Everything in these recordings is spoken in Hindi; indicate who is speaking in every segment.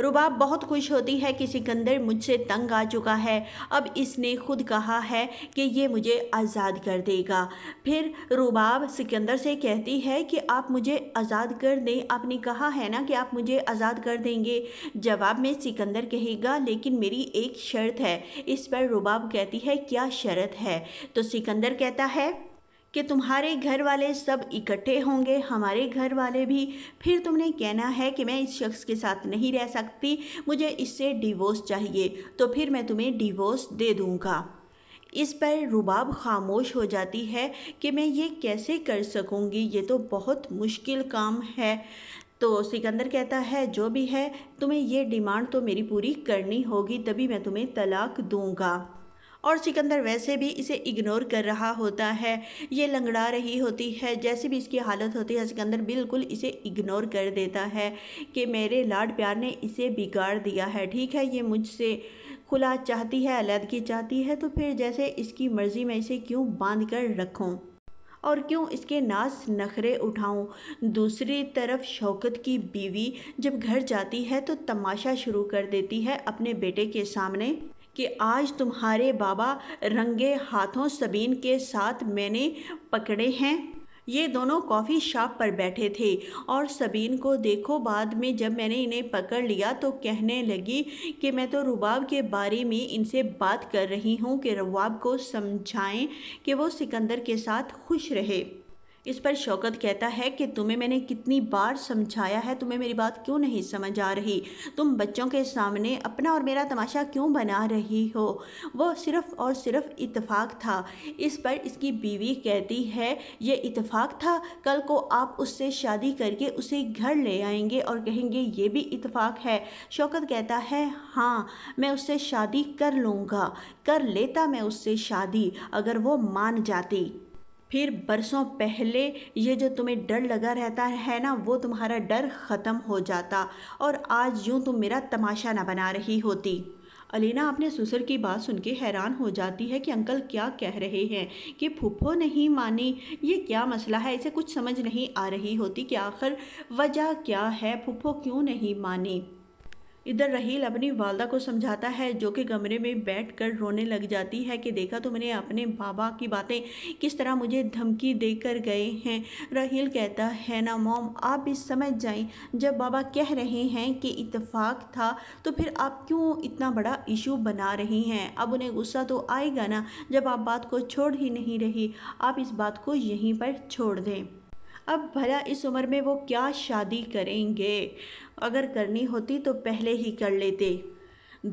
Speaker 1: रुबाब बहुत खुश होती है कि सिकंदर मुझसे तंग आ चुका है अब इसने खुद कहा है कि ये मुझे आज़ाद कर देगा फिर रुबाब सिकंदर से कहती है कि आप मुझे आज़ाद कर दें आपने कहा है ना कि आप मुझे आज़ाद कर देंगे जवाब में सिकंदर कहेगा लेकिन मेरी एक शर्त है इस पर रुबाब कहती है क्या शर्त है तो सिकंदर कहता है कि तुम्हारे घर वाले सब इकट्ठे होंगे हमारे घर वाले भी फिर तुमने कहना है कि मैं इस शख्स के साथ नहीं रह सकती मुझे इससे डिवोर्स चाहिए तो फिर मैं तुम्हें डिवोर्स दे दूँगा इस पर रुबाब खामोश हो जाती है कि मैं ये कैसे कर सकूँगी ये तो बहुत मुश्किल काम है तो सिकंदर कहता है जो भी है तुम्हें ये डिमांड तो मेरी पूरी करनी होगी तभी मैं तुम्हें तलाक दूँगा और सिकंदर वैसे भी इसे इग्नोर कर रहा होता है ये लंगड़ा रही होती है जैसे भी इसकी हालत होती है सिकंदर बिल्कुल इसे इग्नोर कर देता है कि मेरे लाड प्यार ने इसे बिगाड़ दिया है ठीक है ये मुझसे खुला चाहती है अलहदगी चाहती है तो फिर जैसे इसकी मर्ज़ी मैं इसे क्यों बांध कर रखूँ और क्यों इसके नाज नखरे उठाऊं दूसरी तरफ शौकत की बीवी जब घर जाती है तो तमाशा शुरू कर देती है अपने बेटे के सामने कि आज तुम्हारे बाबा रंगे हाथों सबीन के साथ मैंने पकड़े हैं ये दोनों कॉफ़ी शॉप पर बैठे थे और सबीन को देखो बाद में जब मैंने इन्हें पकड़ लिया तो कहने लगी कि मैं तो रुबाब के बारे में इनसे बात कर रही हूँ कि रुबाब को समझाएं कि वो सिकंदर के साथ खुश रहे इस पर शौकत कहता है कि तुम्हें मैंने कितनी बार समझाया है तुम्हें मेरी बात क्यों नहीं समझ आ रही तुम बच्चों के सामने अपना और मेरा तमाशा क्यों बना रही हो वो सिर्फ़ और सिर्फ इतफ़ाक़ था इस पर इसकी बीवी कहती है ये इतफ़ाक़ था कल को आप उससे शादी करके उसे घर ले आएंगे और कहेंगे ये भी इतफ़ाक़ है शौकत कहता है हाँ मैं उससे शादी कर लूँगा कर लेता मैं उससे शादी अगर वो मान जाती फिर बरसों पहले ये जो तुम्हें डर लगा रहता है ना वो तुम्हारा डर ख़त्म हो जाता और आज यूँ तुम मेरा तमाशा ना बना रही होती अलीना अपने ससुर की बात सुन के हैरान हो जाती है कि अंकल क्या कह रहे हैं कि फूफो नहीं मानी ये क्या मसला है इसे कुछ समझ नहीं आ रही होती कि आखिर वजह क्या है फूफो क्यों नहीं मानी इधर रहील अपनी वालदा को समझाता है जो कि कमरे में बैठ कर रोने लग जाती है कि देखा तो मैंने अपने बाबा की बातें किस तरह मुझे धमकी देकर गए हैं रहील कहता है ना मोम आप भी समझ जाएं जब बाबा कह रहे हैं कि इतफ़ाक़ था तो फिर आप क्यों इतना बड़ा इशू बना रही हैं अब उन्हें गुस्सा तो आएगा ना जब आप बात को छोड़ ही नहीं रही आप इस बात को यहीं पर छोड़ दें अब भला इस उम्र में वो क्या शादी करेंगे अगर करनी होती तो पहले ही कर लेते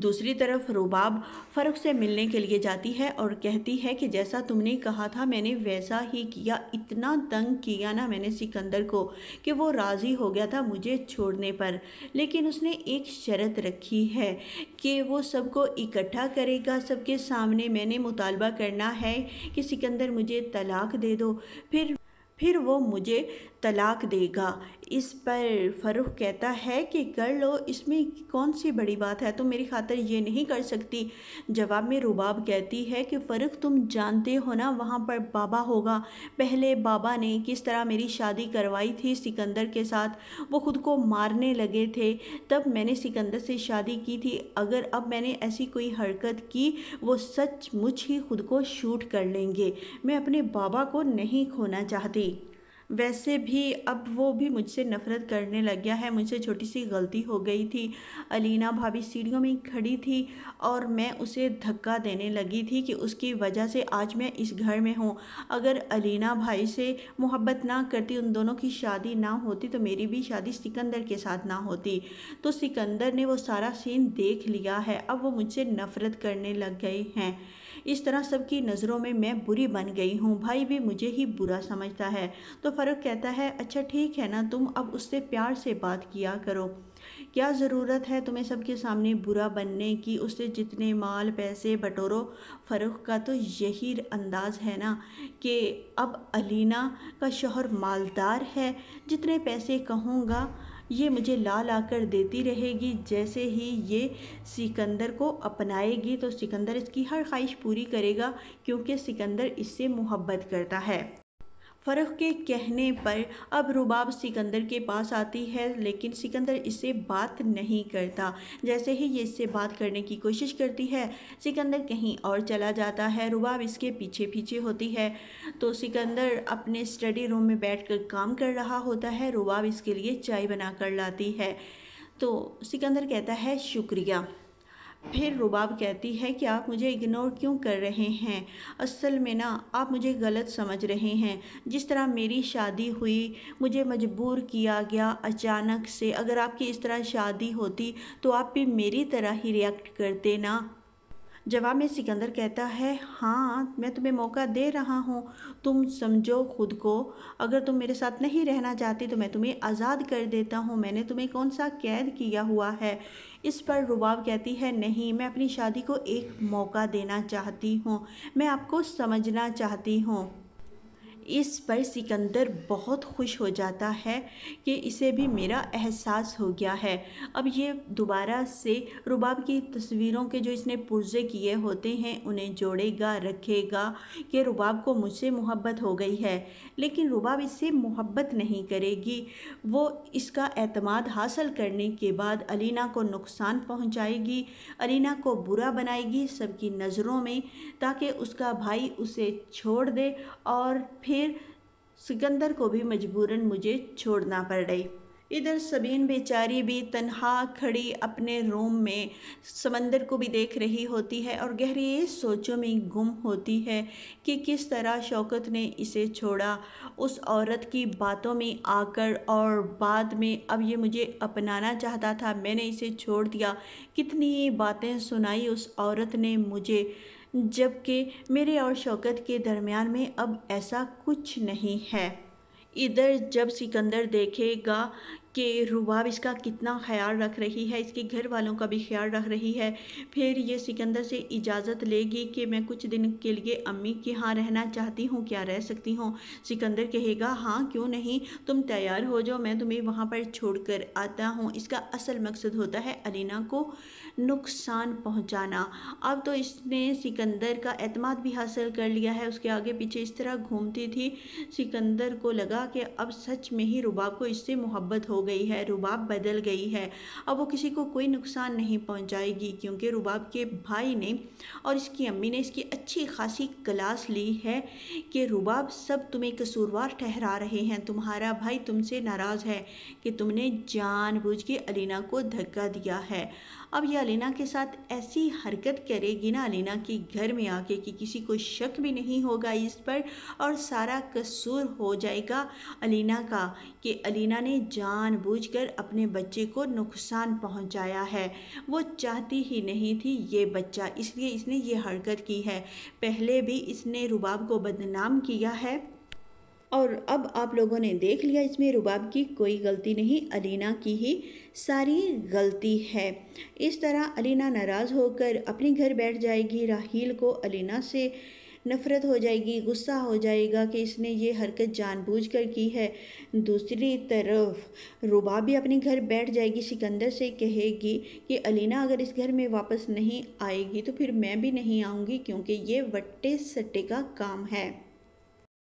Speaker 1: दूसरी तरफ रुबाब फ़र्क से मिलने के लिए जाती है और कहती है कि जैसा तुमने कहा था मैंने वैसा ही किया इतना तंग किया ना मैंने सिकंदर को कि वो राज़ी हो गया था मुझे छोड़ने पर लेकिन उसने एक शर्त रखी है कि वो सबको इकट्ठा करेगा सबके सामने मैंने मुतालबा करना है कि सिकंदर मुझे तलाक दे दो फिर फिर वो मुझे तलाक देगा इस पर फ़रुख कहता है कि कर लो इसमें कौन सी बड़ी बात है तुम मेरी खातर ये नहीं कर सकती जवाब में रुबाब कहती है कि फ़रुख तुम जानते हो ना वहाँ पर बाबा होगा पहले बाबा ने किस तरह मेरी शादी करवाई थी सिकंदर के साथ वो ख़ुद को मारने लगे थे तब मैंने सिकंदर से शादी की थी अगर अब मैंने ऐसी कोई हरकत की वो मुझ ही खुद को शूट कर लेंगे मैं अपने बाबा को नहीं खोना चाहती वैसे भी अब वो भी मुझसे नफ़रत करने लग गया है मुझसे छोटी सी गलती हो गई थी अलीना भाभी सीढ़ियों में खड़ी थी और मैं उसे धक्का देने लगी थी कि उसकी वजह से आज मैं इस घर में हूँ अगर अलीना भाई से मोहब्बत ना करती उन दोनों की शादी ना होती तो मेरी भी शादी सिकंदर के साथ ना होती तो सिकंदर ने वो सारा सीन देख लिया है अब वो मुझसे नफ़रत करने लग गए हैं इस तरह सबकी नज़रों में मैं बुरी बन गई हूँ भाई भी मुझे ही बुरा समझता है तो फ़र्क कहता है अच्छा ठीक है ना तुम अब उससे प्यार से बात किया करो क्या ज़रूरत है तुम्हें सबके सामने बुरा बनने की उससे जितने माल पैसे बटोरो फ़र्क का तो यही अंदाज़ है ना कि अब अलीना का शोहर मालदार है जितने पैसे कहूँगा ये मुझे ला ला कर देती रहेगी जैसे ही ये सिकंदर को अपनाएगी तो सिकंदर इसकी हर ख्वाहिश पूरी करेगा क्योंकि सिकंदर इससे मोहब्बत करता है फ़रह के कहने पर अब रुबाब सिकंदर के पास आती है लेकिन सिकंदर इससे बात नहीं करता जैसे ही ये इससे बात करने की कोशिश करती है सिकंदर कहीं और चला जाता है रुबाब इसके पीछे पीछे होती है तो सिकंदर अपने स्टडी रूम में बैठकर काम कर रहा होता है रुबाब इसके लिए चाय बना कर लाती है तो सिकंदर कहता है शुक्रिया फिर रुबाब कहती है कि आप मुझे इग्नोर क्यों कर रहे हैं असल में ना आप मुझे गलत समझ रहे हैं जिस तरह मेरी शादी हुई मुझे मजबूर किया गया अचानक से अगर आपकी इस तरह शादी होती तो आप भी मेरी तरह ही रिएक्ट करते ना जवाब में सिकंदर कहता है हाँ मैं तुम्हें मौका दे रहा हूँ तुम समझो खुद को अगर तुम मेरे साथ नहीं रहना चाहती तो मैं तुम्हें आज़ाद कर देता हूँ मैंने तुम्हें कौन सा कैद किया हुआ है इस पर रुबाब कहती है नहीं मैं अपनी शादी को एक मौका देना चाहती हूँ मैं आपको समझना चाहती हूँ इस पर सिकंदर बहुत खुश हो जाता है कि इसे भी मेरा एहसास हो गया है अब ये दोबारा से रुबाब की तस्वीरों के जो इसने पुर्जे किए होते हैं उन्हें जोड़ेगा रखेगा कि रुबाब को मुझसे मोहब्बत हो गई है लेकिन रुबाब इससे मोहब्बत नहीं करेगी वो इसका एतमाद हासिल करने के बाद अलीना को नुकसान पहुँचाएगी अलीना को बुरा बनाएगी सबकी नज़रों में ताकि उसका भाई उसे छोड़ दे और फिर फिर सिकंदर को भी मजबूरन मुझे छोड़ना पड़ गई इधर सबीन बेचारी भी तनहा खड़ी अपने रूम में समंदर को भी देख रही होती है और गहरी सोचों में गुम होती है कि किस तरह शौकत ने इसे छोड़ा उस औरत की बातों में आकर और बाद में अब ये मुझे अपनाना चाहता था मैंने इसे छोड़ दिया कितनी बातें सुनाई उस औरत ने मुझे जबकि मेरे और शौकत के दरमियान में अब ऐसा कुछ नहीं है इधर जब सिकंदर देखेगा कि रुबाब इसका कितना ख्याल रख रही है इसके घर वालों का भी ख्याल रख रही है फिर ये सिकंदर से इजाज़त लेगी कि मैं कुछ दिन के लिए अम्मी के यहाँ रहना चाहती हूँ क्या रह सकती हूँ सिकंदर कहेगा हाँ क्यों नहीं तुम तैयार हो जाओ मैं तुम्हें वहाँ पर छोड़ कर आता हूँ इसका असल मकसद होता है अलीना को नुकसान पहुँचाना अब तो इसने सिकंदर का अतमाद भी हासिल कर लिया है उसके आगे पीछे इस तरह घूमती थी सिकंदर को लगा कि अब सच में ही रुबाब को इससे मोहब्बत हो गई है रुबाब बदल गई है अब वो किसी को कोई नुकसान नहीं पहुंचाएगी क्योंकि रुबाब के भाई ने और इसकी अम्मी ने इसकी अच्छी खासी क्लास ली है कि रुबाब सब तुम्हें कसूरवार ठहरा रहे हैं तुम्हारा भाई तुमसे नाराज़ है कि तुमने जान के अलीना को धक्का दिया है अब ये अलीना के साथ ऐसी हरकत करेगी ना अलीना के घर में आके कि किसी को शक भी नहीं होगा इस पर और सारा कसूर हो जाएगा अलीना का कि अलीना ने जानबूझकर अपने बच्चे को नुकसान पहुंचाया है वो चाहती ही नहीं थी ये बच्चा इसलिए इसने ये हरकत की है पहले भी इसने रुबाब को बदनाम किया है और अब आप लोगों ने देख लिया इसमें रुबाब की कोई गलती नहीं अलीना की ही सारी गलती है इस तरह अलीना नाराज़ होकर अपने घर बैठ जाएगी राहील को अलीना से नफ़रत हो जाएगी गुस्सा हो जाएगा कि इसने ये हरकत जानबूझकर की है दूसरी तरफ रुबा भी अपने घर बैठ जाएगी सिकंदर से कहेगी कि अलीना अगर इस घर में वापस नहीं आएगी तो फिर मैं भी नहीं आऊँगी क्योंकि ये वट्टे सट्टे का काम है